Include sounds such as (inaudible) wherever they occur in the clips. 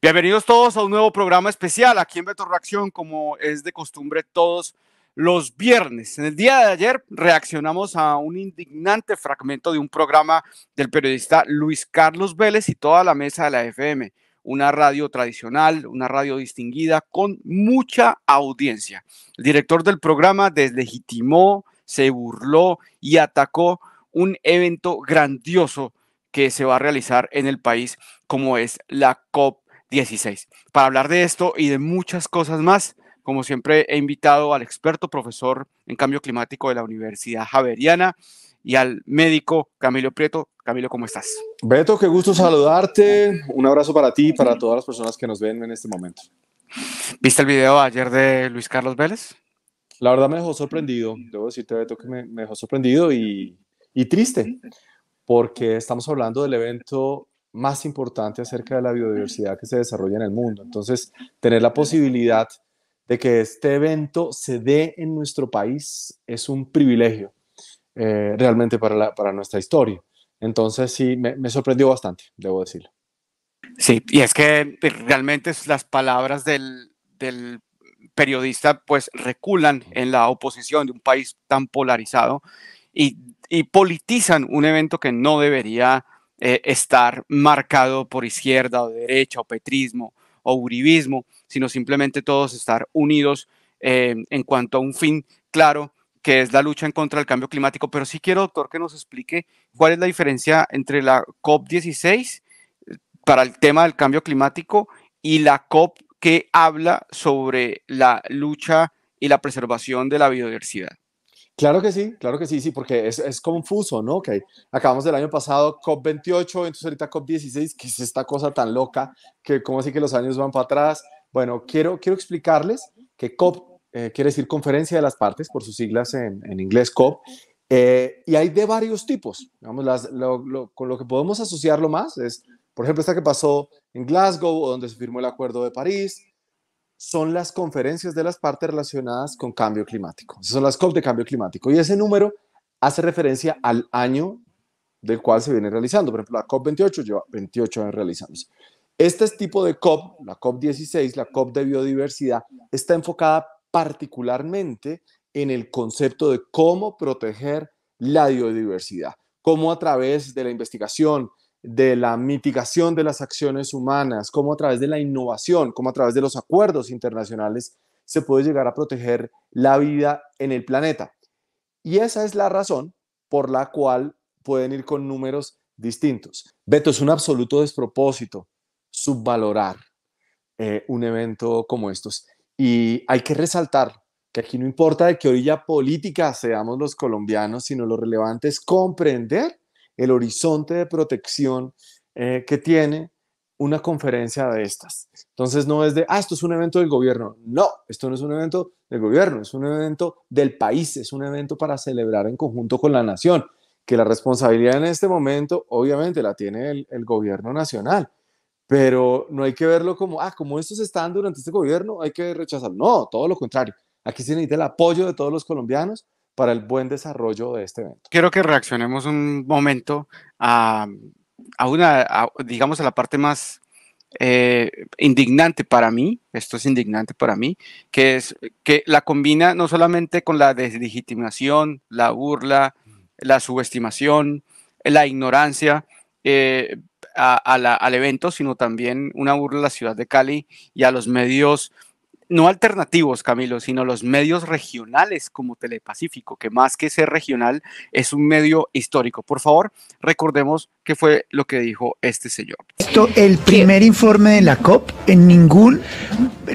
Bienvenidos todos a un nuevo programa especial aquí en Beto Reacción, como es de costumbre todos los viernes. En el día de ayer reaccionamos a un indignante fragmento de un programa del periodista Luis Carlos Vélez y toda la mesa de la FM, una radio tradicional, una radio distinguida con mucha audiencia. El director del programa deslegitimó, se burló y atacó un evento grandioso que se va a realizar en el país como es la COP 16. Para hablar de esto y de muchas cosas más, como siempre he invitado al experto profesor en cambio climático de la Universidad Javeriana y al médico Camilo Prieto. Camilo, ¿cómo estás? Beto, qué gusto saludarte. Un abrazo para ti y para todas las personas que nos ven en este momento. ¿Viste el video ayer de Luis Carlos Vélez? La verdad me dejó sorprendido. Debo decirte, Beto, que me, dejó sorprendido y, y triste, porque estamos hablando del evento más importante acerca de la biodiversidad que se desarrolla en el mundo. Entonces, tener la posibilidad de que este evento se dé en nuestro país es un privilegio eh, realmente para, para nuestra historia. Entonces, sí, me, me sorprendió bastante, debo decirlo. Sí, y es que pues, realmente las palabras del, del, periodista pues reculan en la oposición de un país tan polarizado y, y politizan un evento que no debería eh, estar marcado por izquierda o derecha o petrismo o uribismo, sino simplemente todos estar unidos eh, en cuanto a un fin claro que es la lucha en contra del cambio climático. Pero sí quiero, doctor, que nos explique cuál es la diferencia entre la COP16 eh, para el tema del cambio climático y la COP que habla sobre la lucha y la preservación de la biodiversidad. Claro que sí, claro que sí, sí, porque es, confuso, ¿no? acabamos del año pasado COP28, entonces ahorita COP16, que es esta cosa tan loca, que como así que los años van para atrás. Bueno, quiero, quiero explicarles que COP eh, quiere decir Conferencia de las Partes, por sus siglas en, inglés COP, eh, y hay de varios tipos. Digamos, con lo que podemos asociarlo más es, por ejemplo, esta que pasó en Glasgow, donde se firmó el Acuerdo de París, son las conferencias de las partes relacionadas con cambio climático. son las COP de cambio climático. Y ese número hace referencia al año del cual se viene realizando. Por ejemplo, la COP28 lleva 28 años realizándose. Este tipo de COP, la COP16, la COP de biodiversidad, está enfocada particularmente en el concepto de cómo proteger la biodiversidad, cómo a través de la investigación, de la mitigación de las acciones humanas, como a través de la innovación, como a través de los acuerdos internacionales se puede llegar a proteger la vida en el planeta. Y esa es la razón por la cual pueden ir con números distintos. Beto, es un absoluto despropósito subvalorar eh, un evento como estos. Y hay que resaltar que aquí no importa de qué orilla política seamos los colombianos, sino lo relevante es comprender el horizonte de protección eh, que tiene una conferencia de estas. Entonces no es de, ah, esto es un evento del gobierno. No, esto no es un evento del gobierno, es un evento del país, es un evento para celebrar en conjunto con la nación, que la responsabilidad en este momento obviamente la tiene el, el gobierno nacional, pero no hay que verlo como, ah, como estos están durante este gobierno, hay que rechazar. No, todo lo contrario. Aquí se necesita el apoyo de todos los colombianos para el buen desarrollo de este evento. Quiero que reaccionemos un momento a, una, digamos, a la parte más eh, indignante para mí, esto es indignante para mí, que es que la combina no solamente con la deslegitimación, la burla, la subestimación, la ignorancia eh, al evento, sino también una burla a la ciudad de Cali y a los medios no alternativos, Camilo, sino los medios regionales como Telepacífico, que más que ser regional es un medio histórico. Por favor, recordemos qué fue lo que dijo este señor. Esto, el primer informe de la COP en ningún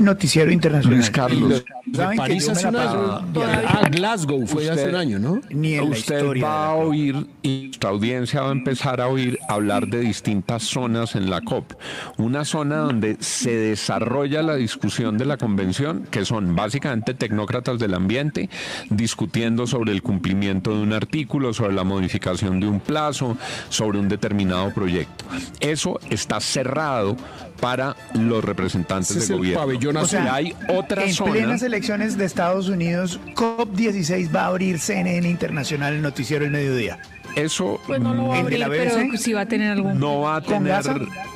noticiero internacional. Luis Carlos, ¿saben París hace un año, a ah, Glasgow fue hace un año, ¿no? Ni en usted la historia va a oír, y nuestra audiencia va a empezar a oír hablar de distintas zonas en la COP. Una zona donde se desarrolla la discusión de la convención que son básicamente tecnócratas del ambiente, discutiendo sobre el cumplimiento de un artículo, sobre la modificación de un plazo, sobre un determinado proyecto. Eso está cerrado para los representantes del gobierno. o sea, hay otra en plenas elecciones de Estados Unidos, COP16 va a abrir CNN Internacional el noticiero el mediodía. Eso pues no va a tener algún no va a tener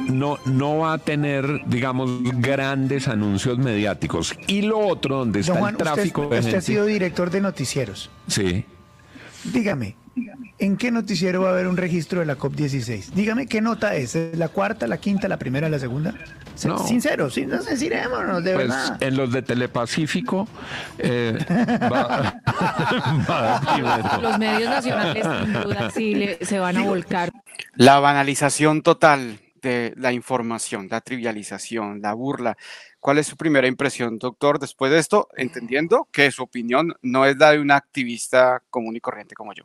no no va a tener digamos grandes anuncios mediáticos y lo otro donde está el tráfico usted, ha sido director de noticieros. Sí. Dígame, ¿en qué noticiero va a haber un registro de la COP16? Dígame qué nota es, ¿Es la cuarta, la quinta, la primera, la segunda? no. sincero, sí, de pues, En los de Telepacífico eh, (laughs) (laughs) Los medios nacionales se van a volcar. La banalización total de la información, la trivialización, la burla. ¿Cuál es su primera impresión, doctor, después de esto, entendiendo que su opinión no es la de un activista común y corriente como yo?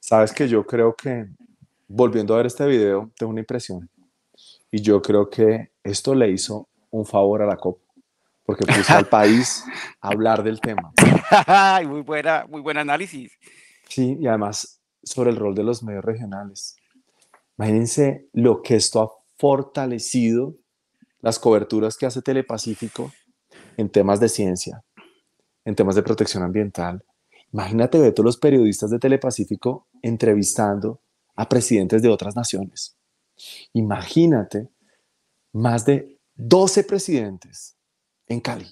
Sabes que yo creo que, volviendo a ver este video, tengo una impresión y yo creo que esto le hizo un favor a la COP, porque puso al (laughs) país a hablar del tema. (laughs) muy, buena, muy buen análisis. Sí, y además sobre el rol de los medios regionales. Imagínense lo que esto ha fortalecido las coberturas que hace Telepacífico en temas de ciencia, en temas de protección ambiental. Imagínate, todos los periodistas de Telepacífico entrevistando a presidentes de otras naciones. Imagínate más de 12 presidentes en Cali.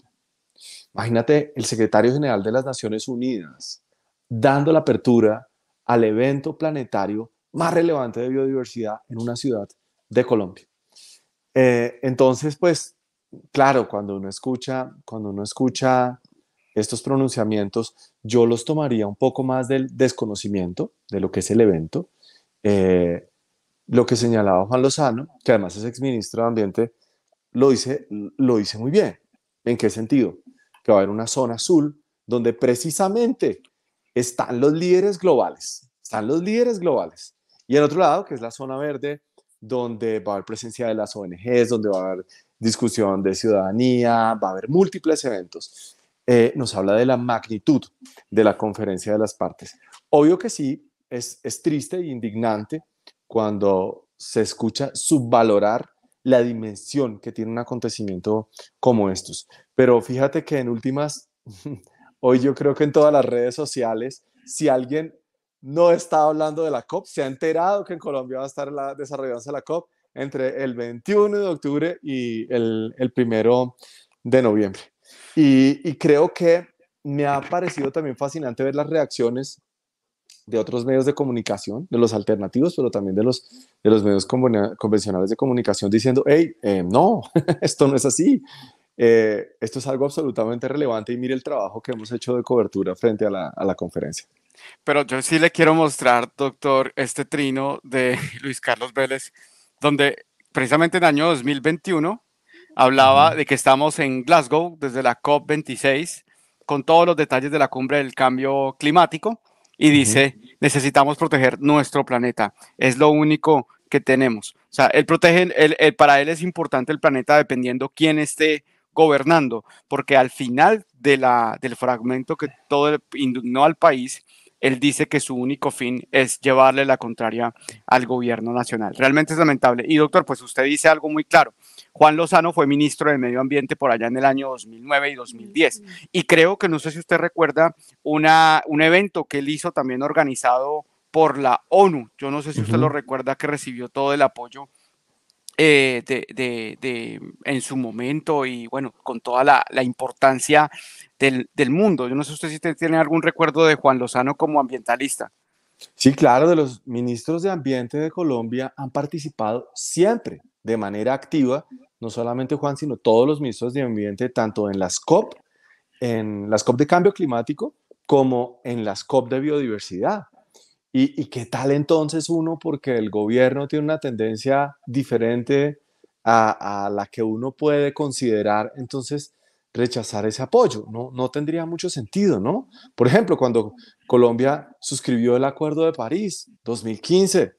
Imagínate el secretario general de las Naciones Unidas dando la apertura al evento planetario más relevante de biodiversidad en una ciudad de Colombia. Eh, entonces, pues, claro, cuando uno escucha, cuando uno escucha estos pronunciamientos, yo los tomaría un poco más del desconocimiento de lo que es el evento, eh, lo que señalaba Juan Lozano, que además es exministro de Ambiente, lo dice, lo dice muy bien. ¿En qué sentido? Que va a haber una zona azul donde precisamente están los líderes globales, están los líderes globales. Y el otro lado, que es la zona verde, donde va a haber presencia de las ONGs, donde va a haber discusión de ciudadanía, va a haber múltiples eventos. Eh, nos habla de la magnitud de la conferencia de las partes. Obvio que sí, es, es triste e indignante cuando se escucha subvalorar la dimensión que tiene un acontecimiento como estos. Pero fíjate que en últimas, (laughs) hoy yo creo que en todas las redes sociales, si alguien no está hablando de la COP, se ha enterado que en Colombia va a estar la, de la COP entre el 21 de octubre y el, el primero de noviembre. y creo que me ha parecido también fascinante ver las reacciones de otros medios de comunicación, de los alternativos, pero también de los, de los medios convencionales de comunicación, diciendo, hey, eh, no, (laughs) esto no es así, eh, esto es algo absolutamente relevante y mire el trabajo que hemos hecho de cobertura frente a la, a la, conferencia. Pero yo sí le quiero mostrar, doctor, este trino de (laughs) Luis Carlos Vélez, donde precisamente en el año 2021 hablaba de que estamos en Glasgow desde la COP26 con todos los detalles de la cumbre del cambio climático y dice, necesitamos proteger nuestro planeta, es lo único que tenemos. O sea, él protege, para él es importante el planeta dependiendo quién esté gobernando, porque al final de la, del fragmento que todo no al país él dice que su único fin es llevarle la contraria al gobierno nacional. Realmente es lamentable. Y doctor, pues usted dice algo muy claro. Juan Lozano fue ministro de Medio Ambiente por allá en el año 2009 y 2010. Y creo que, no sé si usted recuerda, una, un evento que él hizo también organizado por la ONU. Yo no sé si usted lo recuerda que recibió todo el apoyo eh, en su momento y bueno, con toda la, la importancia del, mundo. Yo no sé usted si usted tiene algún recuerdo de Juan Lozano como ambientalista. Sí, claro, de los ministros de Ambiente de Colombia han participado siempre de manera activa, no solamente Juan, sino todos los ministros de Ambiente, tanto en las COP, en las COP de cambio climático, como en las COP de biodiversidad. ¿Y, qué tal entonces uno? Porque el gobierno tiene una tendencia diferente a la que uno puede considerar. Entonces, rechazar ese apoyo, ¿no? No tendría mucho sentido, ¿no? Por ejemplo, cuando Colombia suscribió el Acuerdo de París, 2015,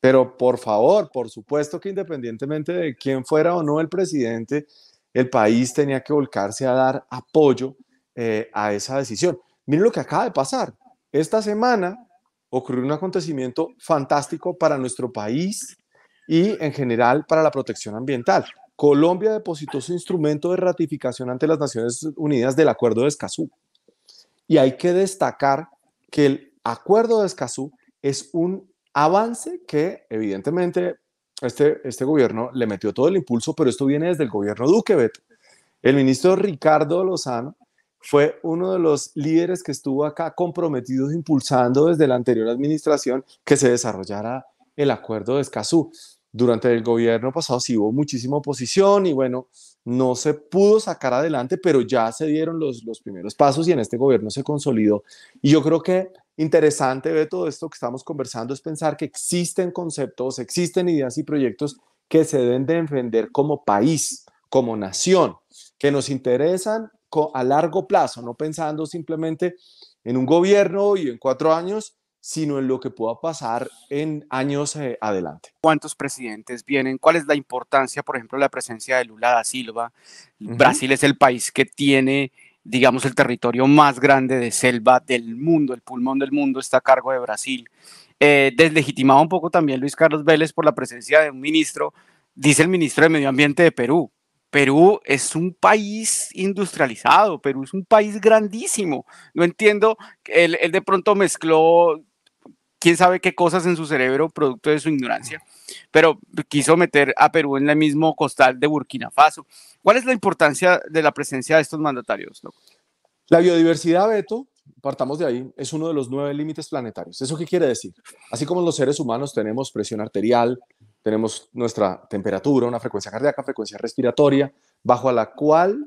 pero por favor, por supuesto que independientemente de quién fuera o no el presidente, el país tenía que volcarse a dar apoyo eh, a esa decisión. Miren lo que acaba de pasar. Esta semana ocurrió un acontecimiento fantástico para nuestro país y en general para la protección ambiental. Colombia depositó su instrumento de ratificación ante las Naciones Unidas del Acuerdo de Escazú. Y hay que destacar que el Acuerdo de Escazú es un avance que evidentemente este, este gobierno le metió todo el impulso, pero esto viene desde el gobierno Duquebet. El ministro Ricardo Lozano fue uno de los líderes que estuvo acá comprometidos impulsando desde la anterior administración que se desarrollara el acuerdo de Escazú durante el gobierno pasado sí hubo muchísima oposición y bueno, no se pudo sacar adelante, pero ya se dieron los, primeros pasos y en este gobierno se consolidó. Y yo creo que interesante de todo esto que estamos conversando es pensar que existen conceptos, existen ideas y proyectos que se deben defender como país, como nación, que nos interesan a largo plazo, no pensando simplemente en un gobierno y en cuatro años, sino en lo que pueda pasar en años eh, adelante. ¿Cuántos presidentes vienen? ¿Cuál es la importancia, por ejemplo, la presencia de Lula da Silva? Brasil es el país que tiene, digamos, el territorio más grande de selva del mundo, el pulmón del mundo está a cargo de Brasil. Eh, deslegitimado un poco también Luis Carlos Vélez por la presencia de un ministro, dice el ministro de Medio Ambiente de Perú. Perú es un país industrializado, Perú es un país grandísimo. No entiendo, él de pronto mezcló quién sabe qué cosas en su cerebro producto de su ignorancia, pero quiso meter a Perú en el mismo costal de Burkina Faso. ¿Cuál es la importancia de la presencia de estos mandatarios? La biodiversidad, Beto, partamos de ahí, es uno de los nueve límites planetarios. ¿Eso qué quiere decir? Así como los seres humanos tenemos presión arterial, tenemos nuestra temperatura, una frecuencia cardíaca, frecuencia respiratoria, bajo la cual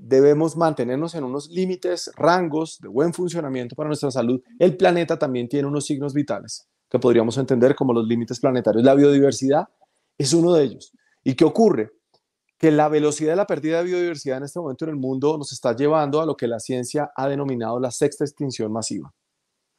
debemos mantenernos en unos límites, rangos de buen funcionamiento para nuestra salud. El planeta también tiene unos signos vitales que podríamos entender como los límites planetarios. La biodiversidad es uno de ellos. ¿Y qué ocurre? Que la velocidad de la pérdida de biodiversidad en este momento en el mundo nos está llevando a lo que la ciencia ha denominado la sexta extinción masiva.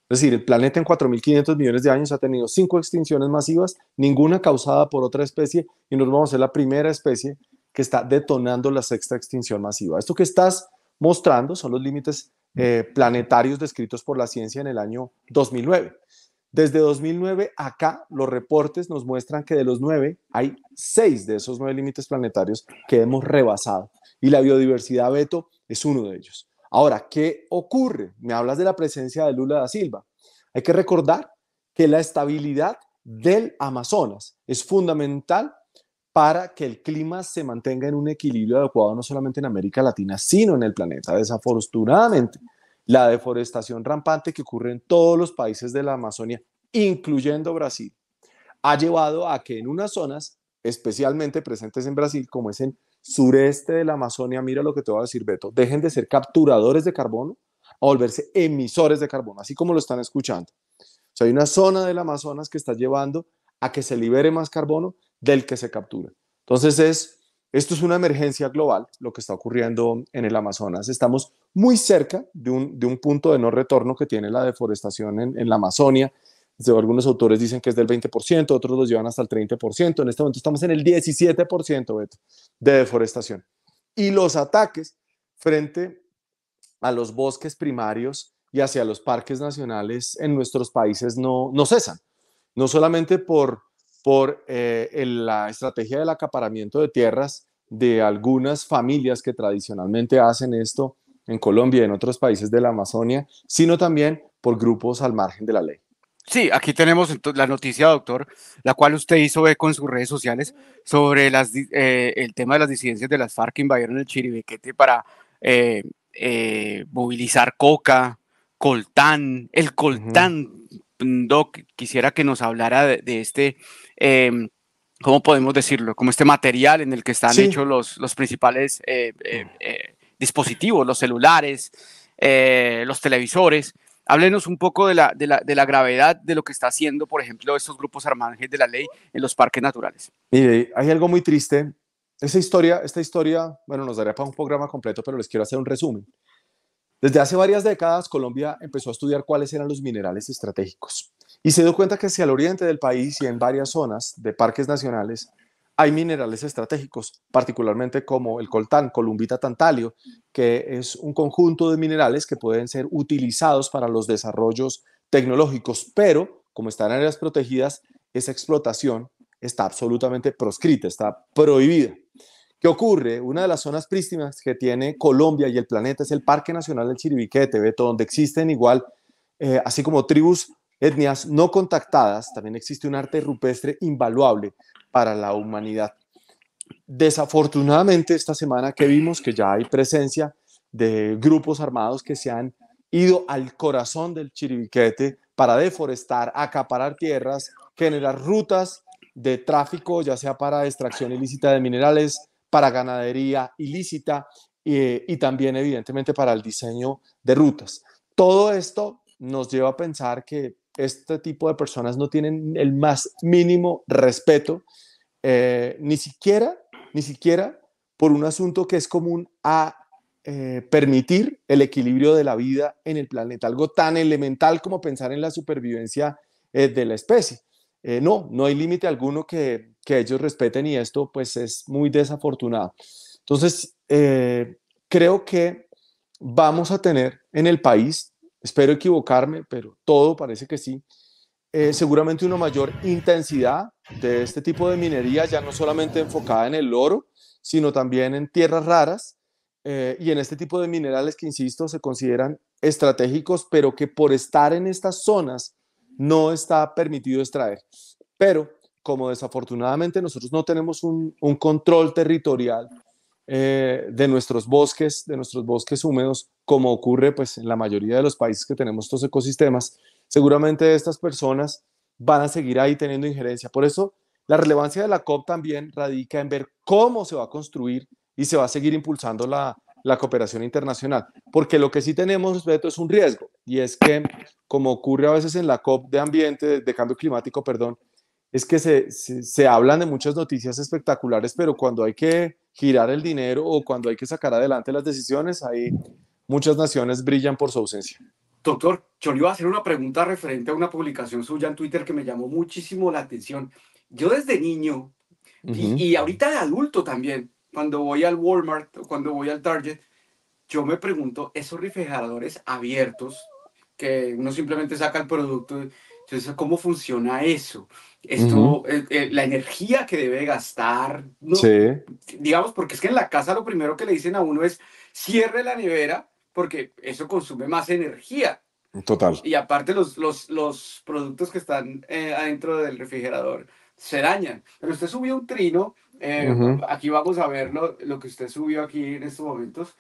Es decir, el planeta en 4.500 millones de años ha tenido cinco extinciones masivas, ninguna causada por otra especie, y nos vamos a ser la primera especie que está detonando la sexta extinción masiva. Esto que estás mostrando son los límites eh, planetarios descritos por la ciencia en el año 2009. Desde 2009 acá, los reportes nos muestran que de los nueve, hay seis de esos nueve límites planetarios que hemos rebasado. Y la biodiversidad Beto es uno de ellos. Ahora, ¿qué ocurre? Me hablas de la presencia de Lula da Silva. Hay que recordar que la estabilidad del Amazonas es fundamental para que el clima se mantenga en un equilibrio adecuado no solamente en América Latina, sino en el planeta. Desafortunadamente, la deforestación rampante que ocurre en todos los países de la Amazonia, incluyendo Brasil, ha llevado a que en unas zonas, especialmente presentes en Brasil, como es en sureste de la Amazonia, mira lo que te voy a decir, Beto, dejen de ser capturadores de carbono a volverse emisores de carbono, así como lo están escuchando. O sea, hay una zona del Amazonas que está llevando a que se libere más carbono del que se captura. Entonces es, esto es una emergencia global, lo que está ocurriendo en el Amazonas. Estamos muy cerca de un, de un punto de no retorno que tiene la deforestación en, la Amazonia. algunos autores dicen que es del 20%, otros los llevan hasta el 30%. En este momento estamos en el 17% de deforestación. Y los ataques frente a los bosques primarios y hacia los parques nacionales en nuestros países no, no cesan. No solamente por por eh, la estrategia del acaparamiento de tierras de algunas familias que tradicionalmente hacen esto en Colombia y en otros países de la Amazonia, sino también por grupos al margen de la ley. Sí, aquí tenemos la noticia, doctor, la cual usted hizo con sus redes sociales sobre las, eh, el tema de las disidencias de las FARC que invadieron el Chiribiquete para eh, movilizar coca, coltán, el coltán, Doc, quisiera que nos hablara de, este, em, ¿cómo podemos decirlo? Como este material en el que están hechos los, los principales eh, eh, mm. eh, dispositivos, los celulares, los televisores. Háblenos un poco de la, de, la, de la, gravedad de lo que está haciendo, por ejemplo, estos grupos armados de la ley en los parques naturales. Mire, hay algo muy triste. Esa historia, esta historia, bueno, nos daría para un programa completo, pero les quiero hacer un resumen. Desde hace varias décadas, Colombia empezó a estudiar cuáles eran los minerales estratégicos y se dio cuenta que hacia el oriente del país y en varias zonas de parques nacionales hay minerales estratégicos, particularmente como el coltán, columbita tantalio, que es un conjunto de minerales que pueden ser utilizados para los desarrollos tecnológicos, pero como están en áreas protegidas, esa explotación está absolutamente proscrita, está prohibida. ¿Qué ocurre? Una de las zonas prístinas que tiene Colombia y el planeta es el Parque Nacional del Chiribiquete, Beto, donde existen igual, eh, así como tribus, etnias no contactadas, también existe un arte rupestre invaluable para la humanidad. Desafortunadamente, esta semana que vimos que ya hay presencia de grupos armados que se han ido al corazón del Chiribiquete para deforestar, acaparar tierras, generar rutas de tráfico, ya sea para extracción ilícita de minerales, para ganadería ilícita y también evidentemente para el diseño de rutas. Todo esto nos lleva a pensar que este tipo de personas no tienen el más mínimo respeto, eh, ni siquiera, ni siquiera por un asunto que es común a eh, permitir el equilibrio de la vida en el planeta, algo tan elemental como pensar en la supervivencia eh, de la especie. Eh, no, no hay límite alguno que, que, ellos respeten y esto pues es muy desafortunado. Entonces, eh, creo que vamos a tener en el país, espero equivocarme, pero todo parece que sí, eh, seguramente una mayor intensidad de este tipo de minería, ya no solamente enfocada en el oro, sino también en tierras raras y en este tipo de minerales que, insisto, se consideran estratégicos, pero que por estar en estas zonas no está permitido extraer. Pero como desafortunadamente nosotros no tenemos un, control territorial eh, de nuestros bosques, de nuestros bosques húmedos, como ocurre pues en la mayoría de los países que tenemos estos ecosistemas, seguramente estas personas van a seguir ahí teniendo injerencia. Por eso la relevancia de la COP también radica en ver cómo se va a construir y se va a seguir impulsando la, la cooperación internacional. Porque lo que sí tenemos, respeto es un riesgo, y es que, como ocurre a veces en la COP de ambiente, de, cambio climático, perdón, es que se, hablan de muchas noticias espectaculares, pero cuando hay que girar el dinero o cuando hay que sacar adelante las decisiones, ahí muchas naciones brillan por su ausencia. Doctor, yo le iba a hacer una pregunta referente a una publicación suya en Twitter que me llamó muchísimo la atención. Yo desde niño, y, y ahorita de adulto también, cuando voy al Walmart o cuando voy al Target, yo me pregunto, esos refrigeradores abiertos, que uno simplemente saca el producto, entonces, ¿cómo funciona eso? Esto, eh, eh, la energía que debe gastar, ¿no? sí. digamos, porque es que en la casa lo primero que le dicen a uno es cierre la nevera porque eso consume más energía. Total. Y aparte los, los, productos que están eh, adentro del refrigerador se dañan. Pero usted subió un trino eh, aquí vamos a ver lo, que usted subió aquí en estos momentos.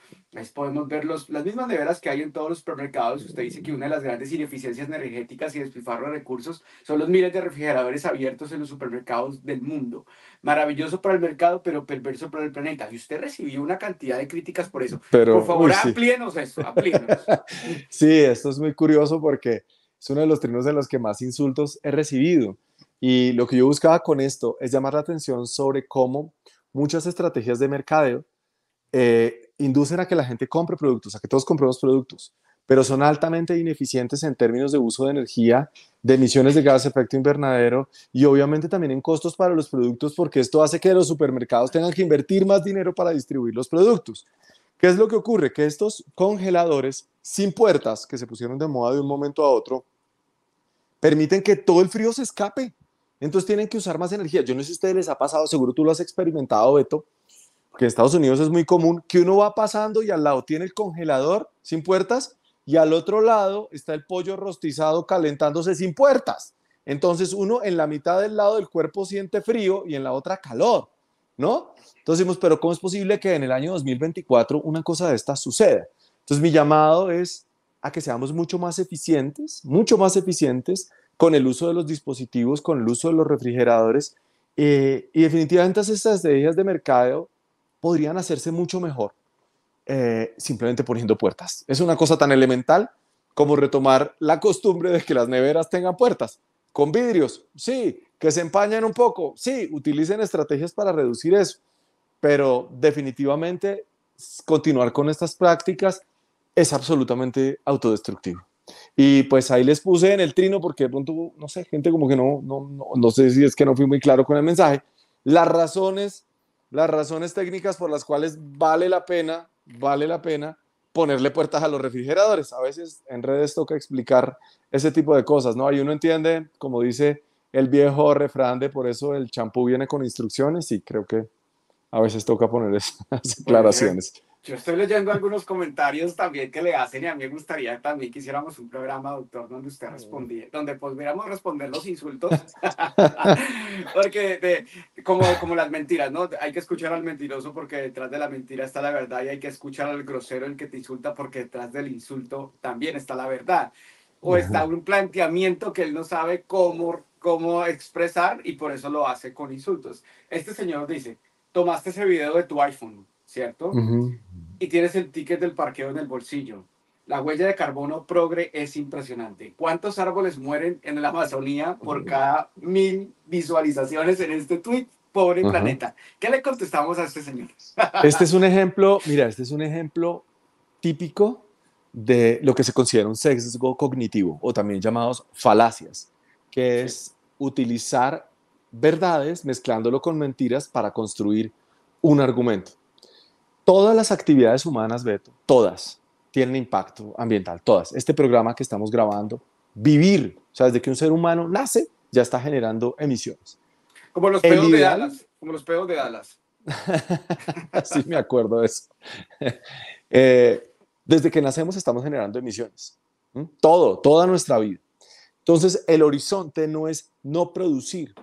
podemos ver los, las mismas neveras que hay en todos los supermercados. Usted dice que una de las grandes ineficiencias energéticas y despilfarro de recursos son los miles de refrigeradores abiertos en los supermercados del mundo. Maravilloso para el mercado, pero perverso para el planeta. Y usted recibió una cantidad de críticas por eso. por favor, amplíenos eso, (laughs) sí, esto es muy curioso porque es uno de los trinos en los que más insultos he recibido. Y lo que yo buscaba con esto es llamar la atención sobre cómo muchas estrategias de mercadeo eh, inducen a que la gente compre productos, a que todos compremos productos, pero son altamente ineficientes en términos de uso de energía, de emisiones de gases de efecto invernadero y obviamente también en costos para los productos, porque esto hace que los supermercados tengan que invertir más dinero para distribuir los productos. ¿Qué es lo que ocurre? Que estos congeladores sin puertas, que se pusieron de moda de un momento a otro, permiten que todo el frío se escape entonces tienen que usar más energía. Yo no sé si a ustedes les ha pasado, seguro tú lo has experimentado, Beto, que en Estados Unidos es muy común, que uno va pasando y al lado tiene el congelador sin puertas y al otro lado está el pollo rostizado calentándose sin puertas. Entonces uno en la mitad del lado del cuerpo siente frío y en la otra calor, ¿no? Entonces decimos, pero ¿cómo es posible que en el año 2024 una cosa de esta suceda? Entonces mi llamado es a que seamos mucho más eficientes, mucho más eficientes con el uso de los dispositivos, con el uso de los refrigeradores. Eh, y definitivamente estas estrategias de mercado podrían hacerse mucho mejor eh, simplemente poniendo puertas. Es una cosa tan elemental como retomar la costumbre de que las neveras tengan puertas, con vidrios, sí, que se empañen un poco, sí, utilicen estrategias para reducir eso, pero definitivamente continuar con estas prácticas es absolutamente autodestructivo. Y pues ahí les puse en el trino porque no sé, gente como que no, no, no, no sé si es que no fui muy claro con el mensaje. Las razones, las razones técnicas por las cuales vale la pena, vale la pena ponerle puertas a los refrigeradores. A veces en redes toca explicar ese tipo de cosas, ¿no? Ahí uno entiende, como dice el viejo refrán de por eso el champú viene con instrucciones y creo que a veces toca poner esas aclaraciones. Yo estoy leyendo algunos comentarios también que le hacen y a mí me gustaría también que hiciéramos un programa, doctor, donde usted respondiera, donde pudiéramos responder los insultos, (laughs) porque como, como las mentiras, ¿no? Hay que escuchar al mentiroso porque detrás de la mentira está la verdad y hay que escuchar al grosero, el que te insulta, porque detrás del insulto también está la verdad. O está un planteamiento que él no sabe cómo, cómo expresar y por eso lo hace con insultos. Este señor dice, tomaste ese video de tu iPhone ¿cierto? Y tienes el ticket del parqueo en el bolsillo. La huella de carbono progre es impresionante. ¿Cuántos árboles mueren en la Amazonía por cada mil visualizaciones en este tweet? Pobre planeta. ¿Qué le contestamos a este señor? (laughs) este es un ejemplo, mira, este es un ejemplo típico de lo que se considera un sesgo cognitivo o también llamados falacias, que es utilizar verdades mezclándolo con mentiras para construir un argumento. Todas las actividades humanas, Beto, todas tienen impacto ambiental, todas. Este programa que estamos grabando, vivir, o sea, desde que un ser humano nace, ya está generando emisiones. Como los pedos de alas. como los de alas. (laughs) sí, me acuerdo de eso. (laughs) Eh, desde que nacemos estamos generando emisiones. Todo, toda nuestra vida. Entonces, el horizonte no es no producir,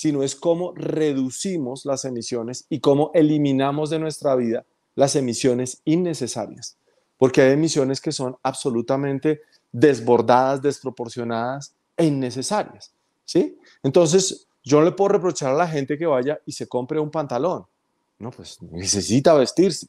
sino es cómo reducimos las emisiones y cómo eliminamos de nuestra vida las emisiones innecesarias. Porque hay emisiones que son absolutamente desbordadas, desproporcionadas e innecesarias. ¿sí? Entonces, yo no le puedo reprochar a la gente que vaya y se compre un pantalón. No, pues necesita vestirse.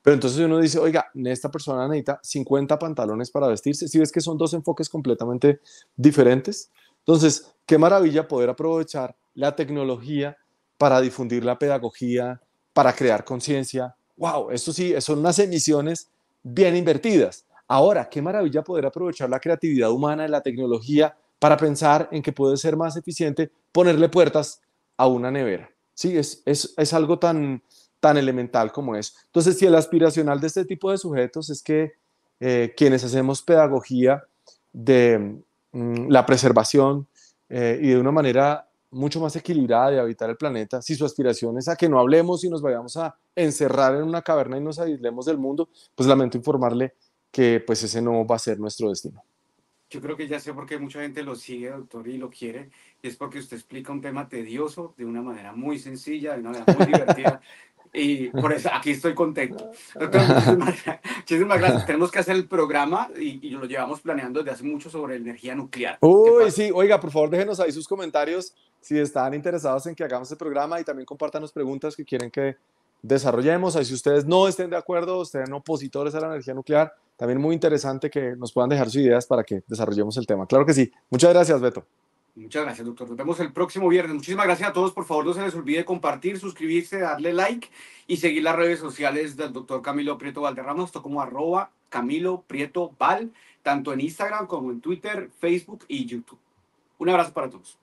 Pero entonces uno dice, oiga, esta persona necesita 50 pantalones para vestirse. Si ves que son dos enfoques completamente diferentes. Entonces, qué maravilla poder aprovechar la tecnología para difundir la pedagogía, para crear conciencia. ¡Wow! eso sí, son unas emisiones bien invertidas. Ahora, qué maravilla poder aprovechar la creatividad humana y la tecnología para pensar en que puede ser más eficiente ponerle puertas a una nevera. Sí, es, es, algo tan, tan elemental como es. Entonces, si el aspiracional de este tipo de sujetos es que eh, quienes hacemos pedagogía de mm, la preservación eh, y de una manera mucho más equilibrada de habitar el planeta, si su aspiración es a que no hablemos y nos vayamos a encerrar en una caverna y nos aislemos del mundo, pues lamento informarle que pues ese no va a ser nuestro destino. Yo creo que ya sé por qué mucha gente lo sigue, doctor, y lo quiere, y es porque usted explica un tema tedioso de una manera muy sencilla, de una manera muy divertida, (laughs) y (laughs) por eso aquí estoy contento. muchísimas, gracias. (laughs) Tenemos que hacer el programa y, y, lo llevamos planeando desde hace mucho sobre energía nuclear. Uy, sí, oiga, por favor déjenos ahí sus comentarios si están interesados en que hagamos el programa y también compartan las preguntas que quieren que desarrollemos. ahí si ustedes no estén de acuerdo, ustedes son opositores a la energía nuclear, también muy interesante que nos puedan dejar sus ideas para que desarrollemos el tema. Claro que sí. Muchas gracias, Beto. Muchas gracias, doctor. Nos vemos el próximo viernes. Muchísimas gracias a todos. Por favor, no se les olvide compartir, suscribirse, darle like y seguir las redes sociales del doctor Camilo Prieto Valderrama. Esto como arroba Camilo Prieto Val, tanto en Instagram como en Twitter, Facebook y YouTube. Un abrazo para todos.